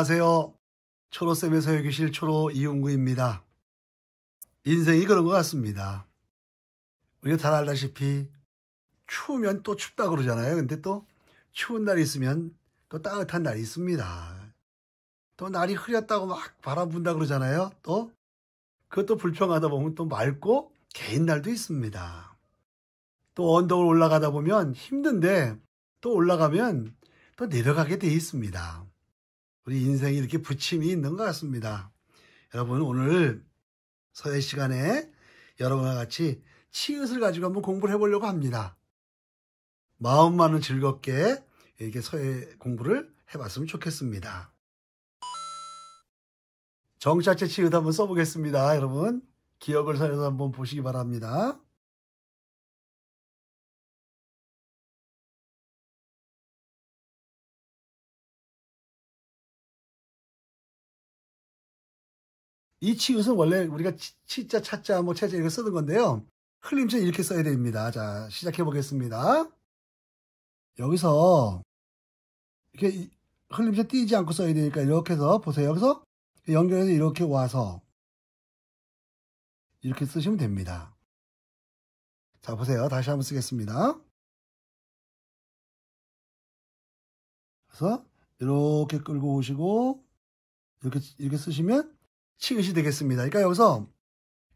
안녕하세요. 초로쌤의 서유기실 초로 이용구입니다. 인생이 그런 것 같습니다. 우리가 잘 알다시피 추우면 또 춥다 그러잖아요. 근데 또 추운 날이 있으면 또 따뜻한 날이 있습니다. 또 날이 흐렸다고 막 바람 분다 그러잖아요. 또 그것도 불평하다 보면 또 맑고 개인 날도 있습니다. 또 언덕을 올라가다 보면 힘든데 또 올라가면 또 내려가게 돼 있습니다. 우리 인생이 이렇게 부침이 있는 것 같습니다. 여러분 오늘 서예 시간에 여러분과 같이 치읓을 가지고 한번 공부를 해보려고 합니다. 마음만은 즐겁게 이렇게 서예 공부를 해봤으면 좋겠습니다. 정자체 치읓 한번 써보겠습니다. 여러분 기억을 살려서 한번 보시기 바랍니다. 이 치읓은 원래 우리가 치, 자 차자, 뭐 채자 이렇게 쓰는 건데요. 흘림체 이렇게 써야 됩니다. 자, 시작해 보겠습니다. 여기서 이렇게 흘림체 띄지 않고 써야 되니까 이렇게 해서 보세요. 여기서 연결해서 이렇게 와서 이렇게 쓰시면 됩니다. 자, 보세요. 다시 한번 쓰겠습니다. 그래서 이렇게 끌고 오시고 이렇게 이렇게 쓰시면 치읒이 되겠습니다. 그러니까 여기서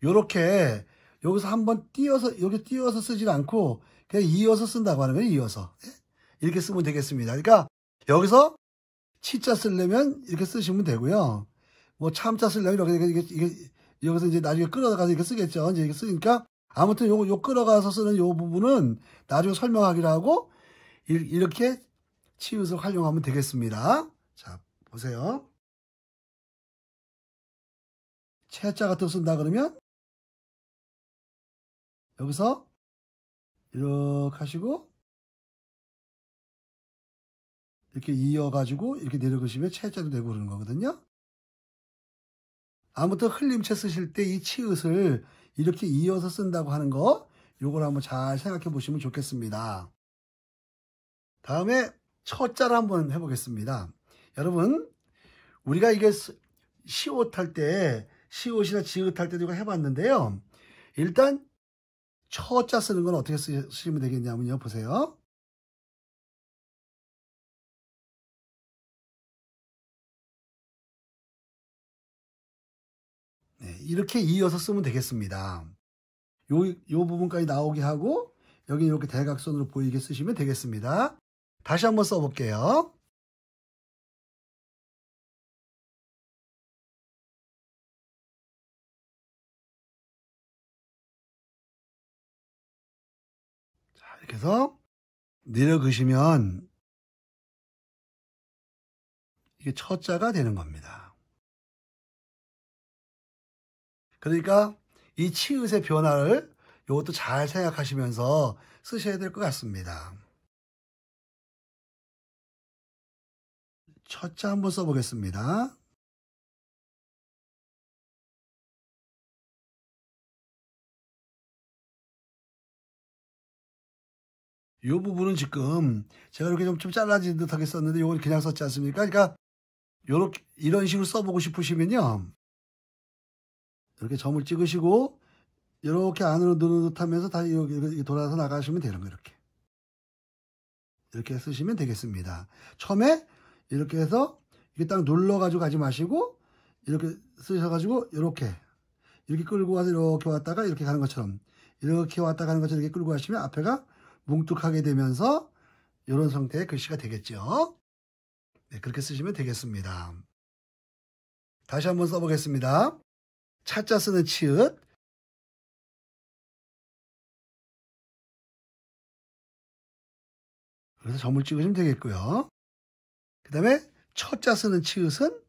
이렇게 여기서 한번 띄어서 여기 띄어서 쓰진 않고 그냥 이어서 쓴다고 하는 거예요. 이어서 예? 이렇게 쓰면 되겠습니다. 그러니까 여기서 치자 쓰려면 이렇게 쓰시면 되고요. 뭐 참자 쓰려면 이렇게 이게, 이게 여기서 이제 나중에 끌어가서 이렇게 쓰겠죠. 이제 이렇게 쓰니까 아무튼 요거 요 끌어가서 쓰는 요 부분은 나중에 설명하기로 하고 이, 이렇게 치읓을 활용하면 되겠습니다. 자 보세요. 채자 가은거 쓴다 그러면 여기서 이렇게 하시고 이렇게 이어가지고 이렇게 내려가시면 채자도 되고 그러는 거거든요. 아무튼 흘림체 쓰실 때 이 치읓을 이렇게 이어서 쓴다고 하는 거 요걸 한번 잘 생각해 보시면 좋겠습니다. 다음에 첫자를 한번 해보겠습니다. 여러분 우리가 이게 시옷 할때 시옷이나 지읒할 때도 이걸 해봤는데요. 일단 처 자 쓰는 건 어떻게 쓰시면 되겠냐면요. 보세요. 네, 이렇게 이어서 쓰면 되겠습니다. 요, 요 부분까지 나오게 하고 여기 이렇게 대각선으로 보이게 쓰시면 되겠습니다. 다시 한번 써볼게요. 이렇게 해서 내려 그시면 이게 첫 자가 되는 겁니다. 그러니까 이 치읓의 변화를 이것도 잘 생각하시면서 쓰셔야 될 것 같습니다. 첫 자 한번 써보겠습니다. 이 부분은 지금 제가 이렇게 좀, 좀 잘라진 듯하게 썼는데 이건 그냥 썼지 않습니까? 그러니까 요렇게 이런 식으로 써보고 싶으시면요. 이렇게 점을 찍으시고 이렇게 안으로 누는 듯하면서 다시 이 돌아서 나가시면 되는 거예요. 이렇게. 이렇게 쓰시면 되겠습니다. 처음에 이렇게 해서 이게 딱 눌러가지고 가지 마시고 이렇게 쓰셔가지고 이렇게 이렇게 끌고 가서 이렇게 왔다가 이렇게 가는 것처럼 이렇게 왔다 가는 것처럼 이렇게 끌고 가시면 앞에가 뭉툭하게 되면서 이런 상태의 글씨가 되겠죠. 네, 그렇게 쓰시면 되겠습니다. 다시 한번 써보겠습니다. 차자 쓰는 치읓 그래서 점을 찍으시면 되겠고요. 그 다음에 첫 자 쓰는 치읓은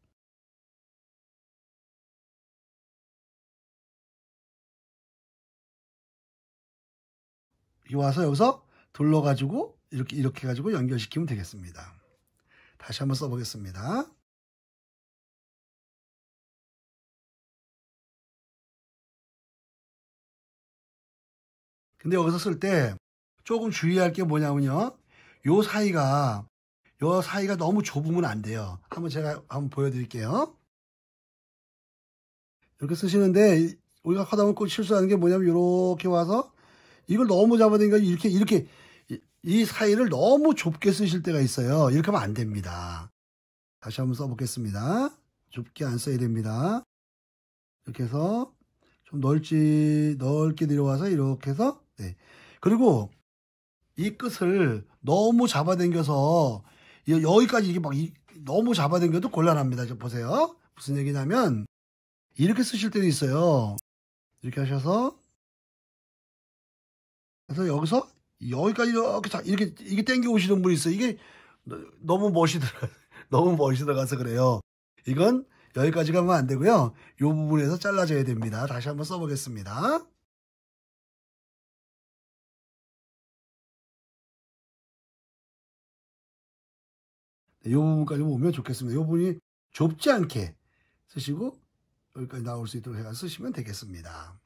와서 여기서 둘러가지고 이렇게 이렇게 가지고 연결시키면 되겠습니다. 다시 한번 써보겠습니다. 근데 여기서 쓸 때 조금 주의할 게 뭐냐면요. 요 사이가 요 사이가 너무 좁으면 안 돼요. 한번 제가 한번 보여드릴게요. 이렇게 쓰시는데 우리가 하다 보면 실수하는 게 뭐냐면 이렇게 와서 이걸 너무 잡아당겨 이렇게 이렇게 이 사이를 너무 좁게 쓰실 때가 있어요. 이렇게 하면 안 됩니다. 다시 한번 써보겠습니다. 좁게 안 써야 됩니다. 이렇게 해서 좀 넓지 넓게 내려와서 이렇게 해서 네. 그리고 이 끝을 너무 잡아당겨서 여기까지 이게 막 너무 잡아당겨도 곤란합니다. 보세요. 무슨 얘기냐면 이렇게 쓰실 때도 있어요. 이렇게 하셔서 그래서 여기서 여기까지 이렇게 다 이렇게 이게 땡겨 오시는 분이 있어. 요 이게 너무 멋이더라. 너무 멋이들어가서 그래요. 이건 여기까지 가면 안 되고요. 이 부분에서 잘라져야 됩니다. 다시 한번 써보겠습니다. 네, 이 부분까지 오면 좋겠습니다. 이 부분이 좁지 않게 쓰시고 여기까지 나올 수 있도록 해서 쓰시면 되겠습니다.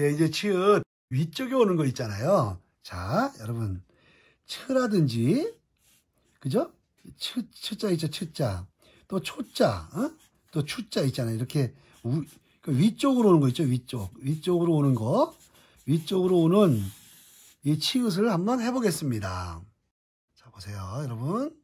예, 이제 치읓 위쪽에 오는 거 있잖아요. 자, 여러분. 츠라든지, 그죠? 츠, 츠자 있죠, 츠자. 또 초자, 어? 또 추자 있잖아요. 이렇게 우, 그 위쪽으로 오는 거 있죠, 위쪽. 위쪽으로 오는 거. 위쪽으로 오는 이 치읓을 한번 해보겠습니다. 자, 보세요, 여러분.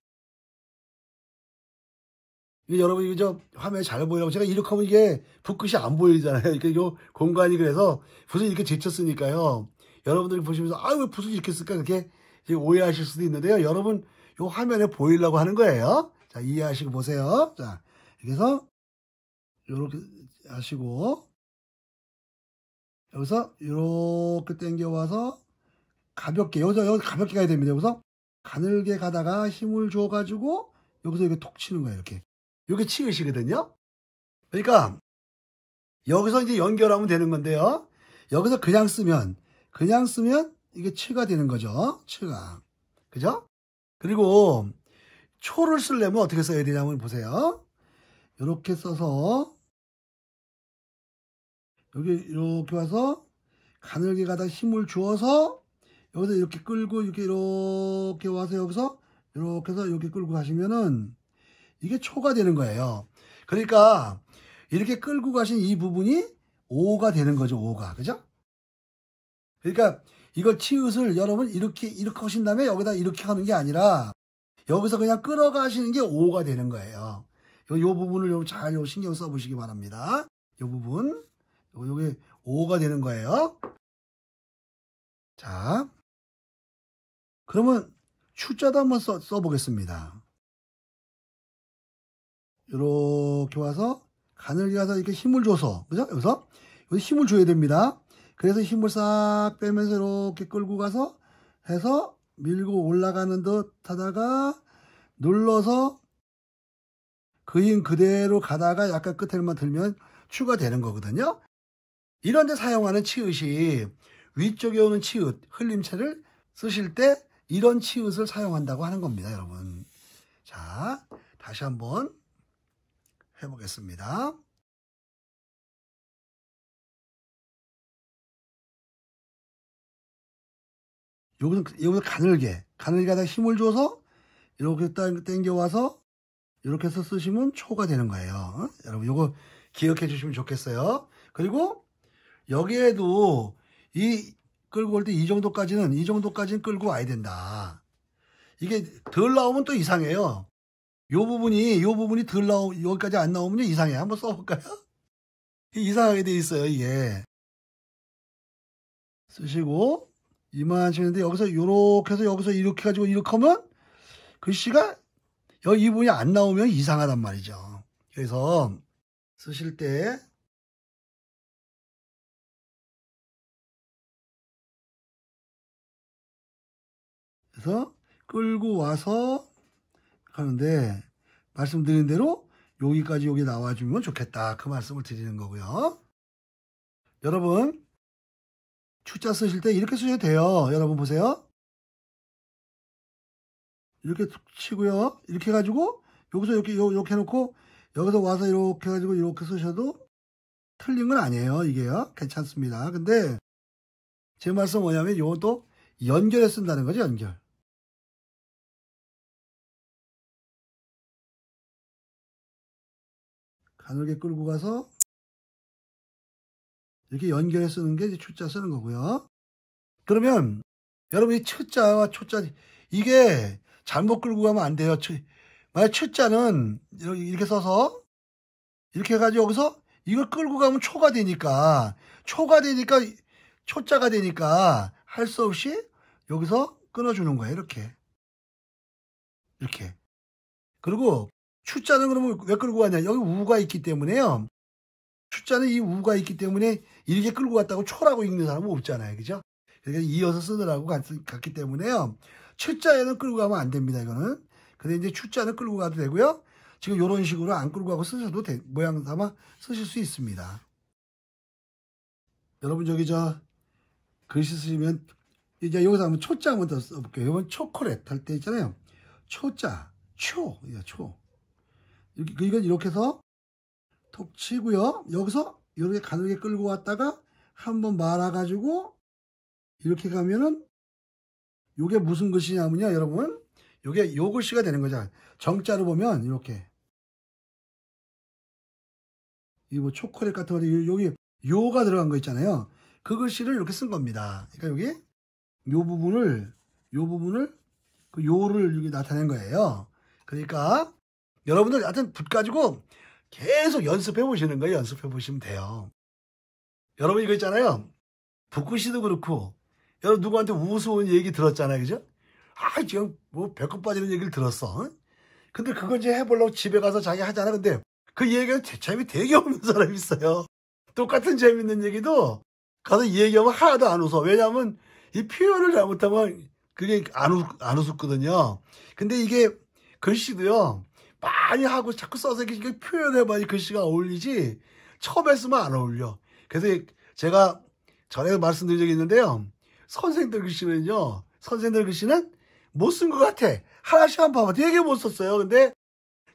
이게 여러분 이거 좀 화면에 잘 보이라고 제가 이렇게 하면 이게 붓끝이 안 보이잖아요. 그러니까 이 공간이 그래서 붓을 이렇게 제쳤으니까요. 여러분들이 보시면서 아 왜 붓을 이렇게 쓸까 그렇게 오해하실 수도 있는데요. 여러분 이 화면에 보이려고 하는 거예요. 자 이해하시고 보세요. 자 여기서 이렇게 하시고 여기서 이렇게 당겨와서 가볍게 여기서 여기 가볍게 가야 됩니다. 여기서 가늘게 가다가 힘을 줘가지고 여기서 이렇게 톡 치는 거예요. 이렇게 이게 치읓이거든요. 그러니까 여기서 이제 연결하면 되는 건데요. 여기서 그냥 쓰면 그냥 쓰면 이게 치가 되는 거죠. 치가. 그죠? 그리고 초를 쓰려면 어떻게 써야 되냐면 보세요. 이렇게 써서 여기 이렇게 와서 가늘게 가다 힘을 주어서 여기서 이렇게 끌고 이렇게 이렇게 와서 여기서 이렇게 해서 이렇게 끌고 가시면은 이게 초가 되는 거예요. 그러니까 이렇게 끌고 가신 이 부분이 5가 되는 거죠. 5가. 그죠? 그러니까 이거 치읓을 여러분 이렇게 이렇게 하신 다음에 여기다 이렇게 하는 게 아니라 여기서 그냥 끌어가시는 게 5가 되는 거예요. 요, 요 부분을 잘 신경 써보시기 바랍니다. 요 부분. 요, 요게 5가 되는 거예요. 자. 그러면 추자도 한번 써, 써보겠습니다. 이렇게 와서 간을 이어서 이렇게 힘을 줘서 그죠? 여기서 힘을 줘야 됩니다. 그래서 힘을 싹 빼면서 이렇게 끌고 가서 해서 밀고 올라가는 듯 하다가 눌러서 그인 그대로 가다가 약간 끝에만 들면 추가되는 거거든요. 이런 데 사용하는 치읓이 위쪽에 오는 치읓, 흘림체를 쓰실 때 이런 치읓을 사용한다고 하는 겁니다, 여러분. 자, 다시 한번 해보겠습니다. 여기서, 여기서 가늘게, 가늘게 하다 힘을 줘서 이렇게 땡겨와서 이렇게 해서 쓰시면 초가 되는 거예요. 어? 여러분 이거 기억해 주시면 좋겠어요. 그리고 여기에도 이 끌고 올 때 이 정도까지는 이 정도까지는 끌고 와야 된다. 이게 덜 나오면 또 이상해요. 요 부분이 요 부분이 덜 나오 여기까지 안 나오면 이상해. 한번 써볼까요? 이상하게 돼 있어요 이게. 쓰시고 이만치는데 여기서 요렇게 해서 여기서 이렇게 가지고 이렇게 하면 글씨가 여기 이 부분이 안 나오면 이상하단 말이죠. 그래서 쓰실 때 그래서 끌고 와서 하는데 말씀드린 대로 여기까지 여기 나와주면 좋겠다 그 말씀을 드리는 거고요. 여러분 출자 쓰실 때 이렇게 쓰셔도 돼요. 여러분 보세요. 이렇게 치고요. 이렇게 해가지고 여기서 이렇게 이렇게 해놓고 여기서 와서 이렇게 해가지고 이렇게 쓰셔도 틀린 건 아니에요. 이게요. 괜찮습니다. 근데 제 말씀 뭐냐면 이것도 연결해 쓴다는 거죠. 연결. 가늘게 끌고 가서 이렇게 연결해 쓰는 게 초자 쓰는 거고요. 그러면 여러분 이 초자와 초자 이게 잘못 끌고 가면 안 돼요. 만약 초자는 이렇게 써서 이렇게 해가지고 여기서 이걸 끌고 가면 초가 되니까 초가 되니까 초자가 되니까 할 수 없이 여기서 끊어주는 거예요. 이렇게 이렇게 그리고 추자는 그러면 왜 끌고 가냐 여기 우가 있기 때문에요 추자는 이 우가 있기 때문에 이렇게 끌고 갔다고 초라고 읽는 사람은 없잖아요 그죠 그러니까 이어서 쓰느라고 갔, 기 때문에요 출자에는 끌고 가면 안 됩니다 이거는 근데 이제 출자는 끌고 가도 되고요 지금 이런 식으로 안 끌고 가고 쓰셔도 되, 모양 삼아 쓰실 수 있습니다 여러분 저기 저 글씨 쓰시면 이제 여기서 한번 초자 한번 더 써볼게요 이번 초콜릿 할때 있잖아요 초자 초, 야, 예, 초. 그 이건 이렇게 해서 톡 치고요. 여기서 이렇게 가늘게 끌고 왔다가 한번 말아가지고 이렇게 가면은 이게 무슨 글씨냐면요, 여러분. 이게 요 글씨가 되는 거죠. 정자로 보면 이렇게 이 뭐 초콜릿 같은 거 여기 요가 들어간 거 있잖아요. 그 글씨를 이렇게 쓴 겁니다. 그러니까 여기 요 부분을 요 부분을 그 요를 여기 나타낸 거예요. 그러니까 여러분들 하여튼 붓 가지고 계속 연습해 보시는 거예요. 연습해 보시면 돼요. 여러분 이거 있잖아요. 북구 씨도 그렇고 여러분 누구한테 우스운 얘기 들었잖아요. 그죠? 아 지금 뭐 배꼽 빠지는 얘기를 들었어. 응? 근데 그걸 이제 해보려고 집에 가서 자기 하잖아. 근데 그 얘기가 재미 되게 없는 사람이 있어요. 똑같은 재밌는 얘기도 가서 얘기하면 하나도 안 웃어. 왜냐하면 이 표현을 잘못하면 그게 안, 웃, 안 웃었거든요. 근데 이게 글씨도요. 많이 하고 자꾸 써서 이렇게 표현해봐 이 글씨가 어울리지 처음에 쓰면 안 어울려 그래서 제가 전에 말씀드린 적이 있는데요 선생들 글씨는요 그 선생들 글씨는 그 못쓴 것 같아 하나씩 한 번 봐봐 되게 못 썼어요 근데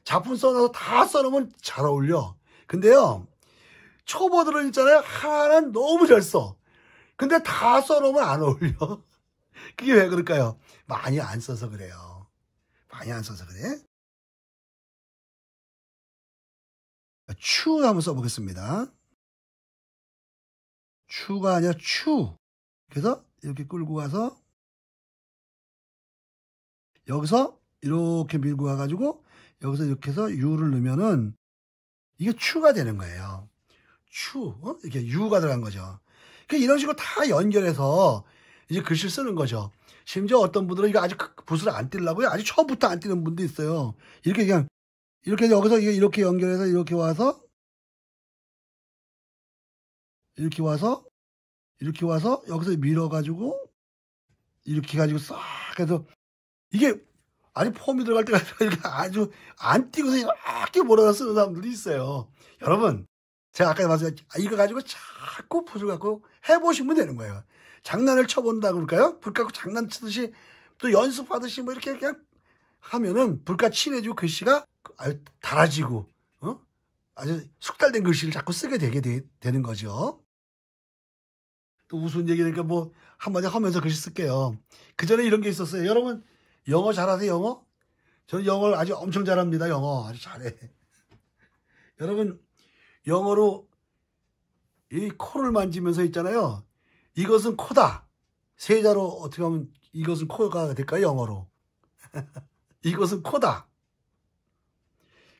작품 써놔서 다 써놓으면 잘 어울려 근데요 초보들은 있잖아요 하나는 너무 잘 써 근데 다 써놓으면 안 어울려 그게 왜 그럴까요 많이 안 써서 그래요 많이 안 써서 그래 추 한번 써보겠습니다. 추가 아니라 추. 그래서 이렇게 끌고 가서 여기서 이렇게 밀고 가가지고 여기서 이렇게 해서 유를 넣으면은 이게 추가 되는 거예요. 추 어? 이렇게 유가 들어간 거죠. 그 이런 식으로 다 연결해서 이제 글씨를 쓰는 거죠. 심지어 어떤 분들은 이거 아직 그 붓을 안 띄려고요. 아직 처음부터 안 띄는 분도 있어요. 이렇게 그냥 이렇게 여기서 이렇게 연결해서 이렇게 와서 이렇게 와서 이렇게 와서 여기서 밀어가지고 이렇게 가지고 싹 해서 이게 아니 폼이 들어갈 때가 그러니까 아주 안 뛰고서 이렇게 몰아서 쓰는 사람들이 있어요. 여러분 제가 아까 봤어요 아, 이거 가지고 자꾸 붓을 갖고 해보시면 되는 거예요. 장난을 쳐본다 그럴까요? 불 갖고 장난치듯이 또 연습하듯이 뭐 이렇게 그냥 하면은 불과 칠해주고 글씨가 아주 달아지고 어? 아주 숙달된 글씨를 자꾸 쓰게 되게 되, 는 거죠. 또 우스운 얘기니까 뭐 한마디 하면서 글씨 쓸게요. 그 전에 이런 게 있었어요. 여러분 영어 잘하세요 영어? 저는 영어를 아주 엄청 잘합니다 영어 아주 잘해. 여러분 영어로 이 코를 만지면서 있잖아요. 이것은 코다. 세자로 어떻게 하면 이것은 코가 될까요? 영어로. 이것은 코다.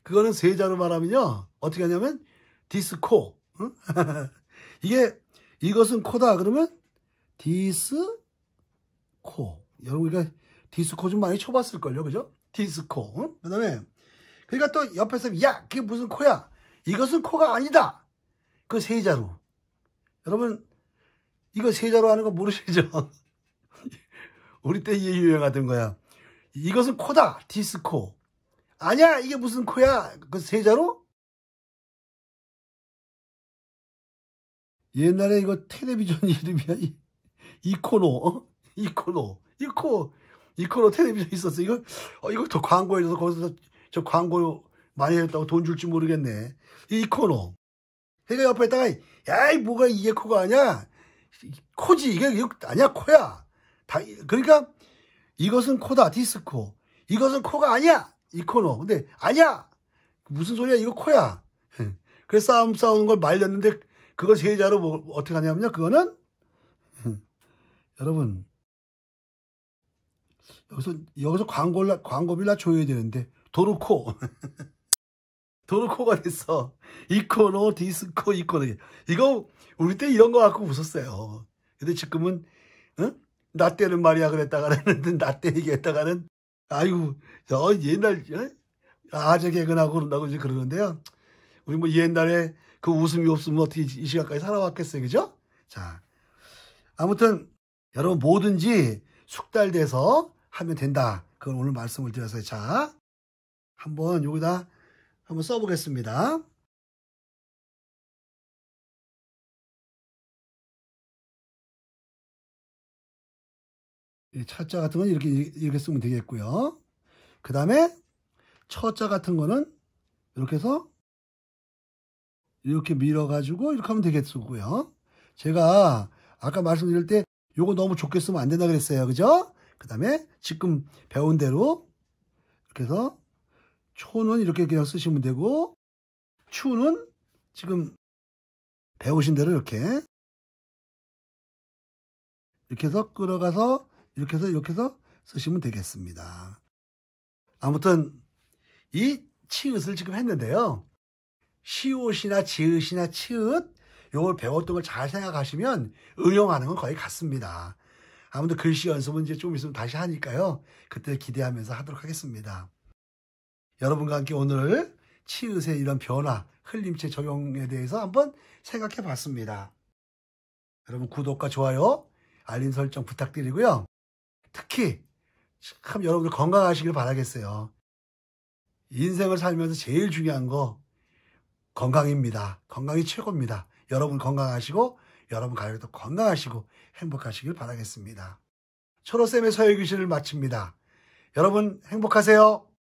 그거는 세자로 말하면요. 어떻게 하냐면 디스코. 응? 이게 이것은 코다 그러면 디스코. 여러분 우리가 그러니까 디스코 좀 많이 쳐봤을 걸요. 그죠? 디스코. 응? 그다음에 그러니까 또 옆에서 야, 그게 무슨 코야? 이것은 코가 아니다. 그 세자로. 여러분 이거 세자로 하는 거 모르시죠? 우리 때 이게 유행하던 거야. 이것은 코다. 디스코. 아니야, 이게 무슨 코야? 그 세자로? 옛날에 이거 텔레비전 이름이 야니 이코노, 어? 이코노, 이코, 이코노 텔레비전 있었어. 이거, 어, 이거 더 광고해줘서 거기서 저 광고 많이 했다고 돈 줄지 모르겠네. 이코노. 그가 그러니까 옆에다가, 있 야이, 뭐가 이게 코가 아니야? 코지, 이게, 이거 아니야, 코야. 다, 그러니까 이것은 코다 디스코 이것은 코가 아니야 이 코너 근데 아니야 무슨 소리야 이거 코야 그래서 싸움 싸우는 걸 말렸는데 그걸 세자로 뭐 어떻게 하냐면요 그거는 여러분 여기서 여기서 광고를 광고비나 줘야 되는데 도르코 도르코가 됐어 이코노 디스코 이코노 이거 우리 때 이런 거 갖고 웃었어요 근데 지금은 응? 나 때는 말이야 그랬다 가는나 때 얘기했다가는 아이고 저 옛날 어? 아재 개그나고 그런다고 이제 그러는데요. 우리 뭐 옛날에 그 웃음이 없으면 어떻게 이 시간까지 살아왔겠어요, 그죠? 자 아무튼 여러분 뭐든지 숙달돼서 하면 된다. 그걸 오늘 말씀을 드려서 자 한번 여기다 한번 써보겠습니다. 첫자 같은 건 이렇게 이렇게 쓰면 되겠고요. 그 다음에 첫 자 같은 거는 이렇게 해서 이렇게 밀어가지고 이렇게 하면 되겠고요. 제가 아까 말씀드릴 때 요거 너무 좋게 쓰면 안 된다 그랬어요. 그죠? 그 다음에 지금 배운 대로 이렇게 해서 초는 이렇게 그냥 쓰시면 되고 추는 지금 배우신 대로 이렇게 이렇게 해서 끌어가서 이렇게 해서 이렇게 해서 쓰시면 되겠습니다. 아무튼 이 치읓을 지금 했는데요. 시옷이나 지읒이나 치읓 요걸 배웠던 걸 잘 생각하시면 응용하는 건 거의 같습니다. 아무튼 글씨 연습은 이제 좀 있으면 다시 하니까요. 그때 기대하면서 하도록 하겠습니다. 여러분과 함께 오늘 치읓의 이런 변화, 흘림체 적용에 대해서 한번 생각해 봤습니다. 여러분 구독과 좋아요, 알림 설정 부탁드리고요. 특히 참 여러분들 건강하시길 바라겠어요. 인생을 살면서 제일 중요한 거 건강입니다. 건강이 최고입니다. 여러분 건강하시고 여러분 가족도 건강하시고 행복하시길 바라겠습니다. 초로쌤의 서유교실을 마칩니다. 여러분 행복하세요.